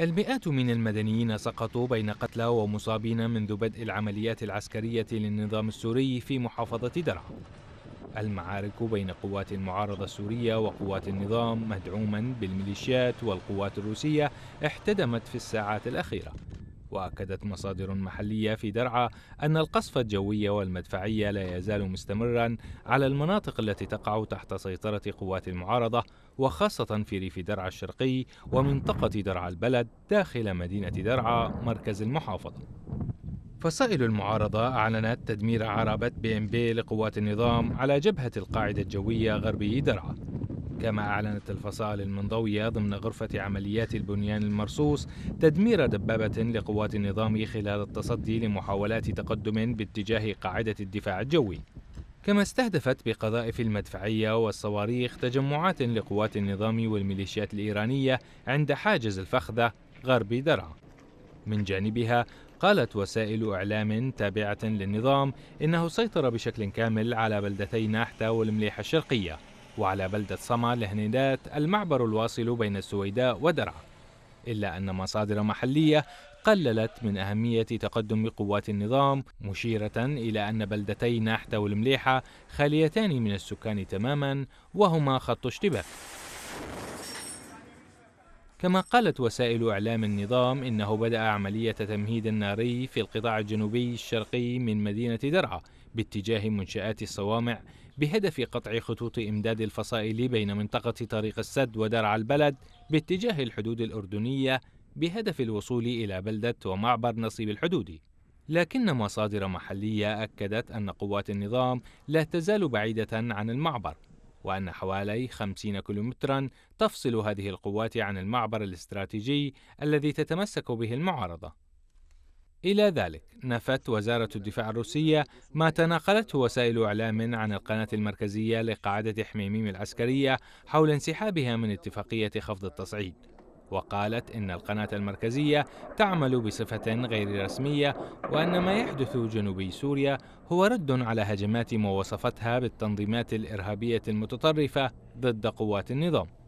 المئات من المدنيين سقطوا بين قتلى ومصابين منذ بدء العمليات العسكرية للنظام السوري في محافظة درعا المعارك بين قوات المعارضة السورية وقوات النظام مدعوما بالميليشيات والقوات الروسية احتدمت في الساعات الأخيرة وأكدت مصادر محلية في درعا أن القصف الجوي والمدفعي لا يزال مستمرا على المناطق التي تقع تحت سيطرة قوات المعارضة وخاصة في ريف درعا الشرقي ومنطقة درعا البلد داخل مدينة درعا مركز المحافظة فصائل المعارضة أعلنت تدمير عربة بي ام بي لقوات النظام على جبهة القاعدة الجوية غربي درعا كما أعلنت الفصائل المنضوية ضمن غرفة عمليات البنيان المرصوص تدمير دبابة لقوات النظام خلال التصدي لمحاولات تقدم باتجاه قاعدة الدفاع الجوي كما استهدفت بقذائف المدفعية والصواريخ تجمعات لقوات النظام والميليشيات الإيرانية عند حاجز الفخذة غرب درعا من جانبها قالت وسائل إعلام تابعة للنظام إنه سيطر بشكل كامل على بلدتي ناحتا والمليحة الشرقية وعلى بلدة صمع لهنيدات المعبر الواصل بين السويداء ودرعا إلا أن مصادر محلية قللت من أهمية تقدم قوات النظام مشيرة إلى أن بلدتي نحت والمليحة خاليتان من السكان تماما وهما خط اشتباك كما قالت وسائل إعلام النظام إنه بدأ عملية تمهيد ناري في القطاع الجنوبي الشرقي من مدينة درعا باتجاه منشآت الصوامع بهدف قطع خطوط إمداد الفصائل بين منطقة طريق السد ودرع البلد باتجاه الحدود الأردنية بهدف الوصول إلى بلدة ومعبر نصيب الحدود لكن مصادر محلية أكدت أن قوات النظام لا تزال بعيدة عن المعبر وأن حوالي 50 كيلومترا تفصل هذه القوات عن المعبر الاستراتيجي الذي تتمسك به المعارضة إلى ذلك نفت وزارة الدفاع الروسية ما تناقلته وسائل إعلام عن القناة المركزية لقاعدة حميميم العسكرية حول انسحابها من اتفاقية خفض التصعيد وقالت إن القناة المركزية تعمل بصفة غير رسمية وأن ما يحدث جنوبي سوريا هو رد على هجمات ما وصفتها بالتنظيمات الإرهابية المتطرفة ضد قوات النظام